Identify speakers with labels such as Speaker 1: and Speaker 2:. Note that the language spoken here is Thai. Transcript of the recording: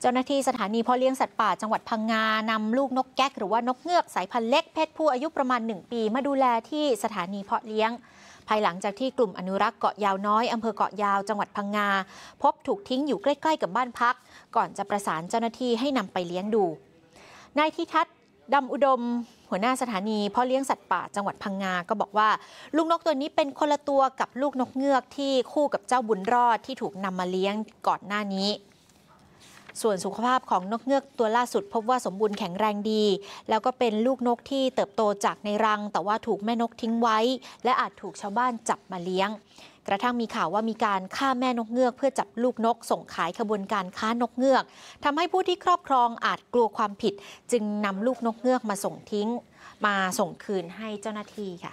Speaker 1: เจ้าหน้าที่สถานีพ่อเลี้ยงสัตว์ป่าจังหวัดพังงานำลูกนกแก๊กหรือว่านกเงือกสายพันธุ์เล็ก เพศผู้อายุประมาณ1ปีมาดูแลที่สถานีเพาะเลี้ยง ภายหลังจากที่กลุ่มอนุรักษ์เกาะยาวน้อยอำเภอเกาะยาวจังหวัดพังงาพบถูกทิ้งอยู่ใกล้ ๆกับบ้านพัก ก่อนจะประสานเจ้าหน้าที่ให้นำไปเลี้ยงดูนายทิทัศน์ดำอุดม หัวหน้าสถานีพ่อเลี้ยงสัตว์ป่า จังหวัดพังงาก็บอกว่า ลูกนกตัวนี้เป็นคนละตัวกับลูกนกเงือกที่คู่กับเจ้าบุญรอดที่ถูกนำมาเลี้ยงก่อนหน้านี้ส่วนสุขภาพของนกเงือกตัวล่าสุด พบว่าสมบูรณ์แข็งแรงดี แล้วก็เป็นลูกนกที่เติบโตจากในรังแต่ว่าถูกแม่นกทิ้งไว้ และอาจถูกชาวบ้านจับมาเลี้ยง กระทั่งมีข่าวว่ามีการฆ่าแม่นกเงือกเพื่อจับลูกนกส่งขายขบวนการค้านกเงือก ทำให้ผู้ที่ครอบครองอาจกลัวความผิด จึงนำลูกนกเงือกมาส่งทิ้ง มาส่งคืนให้เจ้าหน้าที่ค่ะ